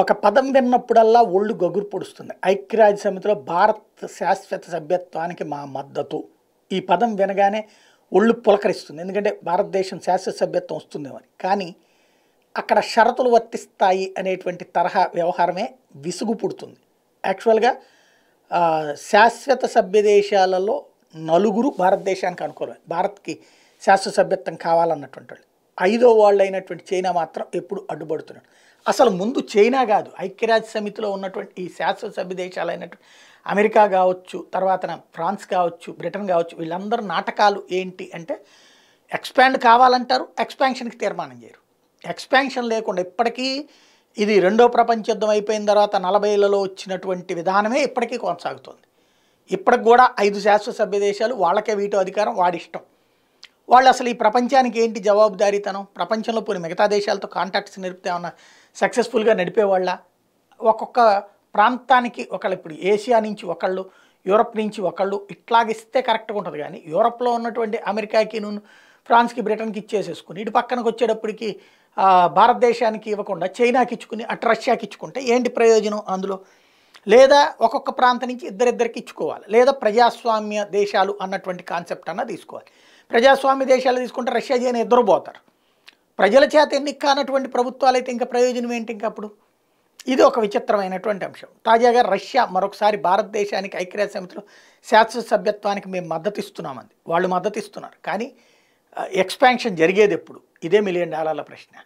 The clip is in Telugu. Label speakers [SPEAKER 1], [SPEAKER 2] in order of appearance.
[SPEAKER 1] ఒక పదం విన్నప్పుడల్లా ఒళ్ళు గగురు పొడుస్తుంది ఐక్యరాజ్య సమితిలో భారత్ శాశ్వత సభ్యత్వానికి మా మద్దతు ఈ పదం వినగానే ఒళ్ళు పులకరిస్తుంది ఎందుకంటే భారతదేశం శాశ్వత సభ్యత్వం వస్తుందేమని కానీ అక్కడ షరతులు వర్తిస్తాయి అనేటువంటి తరహా వ్యవహారమే విసుగు పుడుతుంది యాక్చువల్గా శాశ్వత సభ్య దేశాలలో నలుగురు భారతదేశానికి అనుకోలేదు భారత్కి శాశ్వత సభ్యత్వం కావాలన్నటువంటి వాళ్ళు ఐదో వాళ్ళు అయినటువంటి చైనా మాత్రం ఎప్పుడు అడ్డుపడుతున్నాడు అసలు ముందు చైనా కాదు ఐక్యరాజ్య సమితిలో ఉన్నటువంటి ఈ శాశ్వత దేశాలైనటువంటి అమెరికా కావచ్చు తర్వాత ఫ్రాన్స్ కావచ్చు బ్రిటన్ కావచ్చు వీళ్ళందరూ నాటకాలు ఏంటి అంటే ఎక్స్పాండ్ కావాలంటారు ఎక్స్పాన్షన్కి తీర్మానం చేయరు ఎక్స్పాన్షన్ లేకుండా ఇప్పటికీ ఇది రెండో ప్రపంచ యుద్ధం అయిపోయిన తర్వాత నలభైలలో వచ్చినటువంటి విధానమే ఇప్పటికీ కొనసాగుతుంది ఇప్పటికి కూడా ఐదు శాశ్వత దేశాలు వాళ్ళకే వీటో అధికారం వాడిష్టం వాళ్ళు అసలు ఈ ప్రపంచానికి ఏంటి జవాబుదారీతనం ప్రపంచంలో పోయి మిగతా దేశాలతో కాంటాక్ట్స్ నిలిపితే ఏమన్నా సక్సెస్ఫుల్గా నడిపేవాళ్ళ ఒక్కొక్క ప్రాంతానికి ఒకళ్ళు ఇప్పుడు ఏషియా నుంచి ఒకళ్ళు యూరప్ నుంచి ఒకళ్ళు ఇట్లాగిస్తే కరెక్ట్గా ఉంటుంది కానీ యూరప్లో ఉన్నటువంటి అమెరికాకి నూనె ఫ్రాన్స్కి బ్రిటన్కి ఇచ్చేసేసుకుని ఇటు పక్కనకు వచ్చేటప్పటికి భారతదేశానికి ఇవ్వకుండా చైనాకి ఇచ్చుకుని అటు రష్యాకి ఇచ్చుకుంటే ఏంటి ప్రయోజనం అందులో లేదా ఒక్కొక్క ప్రాంతం నుంచి ఇద్దరిద్దరికి ఇచ్చుకోవాలి లేదా ప్రజాస్వామ్య దేశాలు అన్నటువంటి కాన్సెప్ట్ అన్న తీసుకోవాలి ప్రజాస్వామ్య దేశాలు తీసుకుంటే రష్యా చైనా ఇద్దరు పోతారు ప్రజల చేత ఎన్నిక కానటువంటి ప్రభుత్వాలు అయితే ఇంకా ప్రయోజనం ఏంటి ఇంకా అప్పుడు ఇది ఒక విచిత్రమైనటువంటి అంశం తాజాగా రష్యా మరొకసారి భారతదేశానికి ఐక్యరాజ్య సమితిలో శాశ్వత సభ్యత్వానికి మేము మద్దతు ఇస్తున్నామంది వాళ్ళు మద్దతు ఇస్తున్నారు కానీ ఎక్స్పాన్షన్ జరిగేది ఎప్పుడు ఇదే మిలియన్ డాలర్ల ప్రశ్న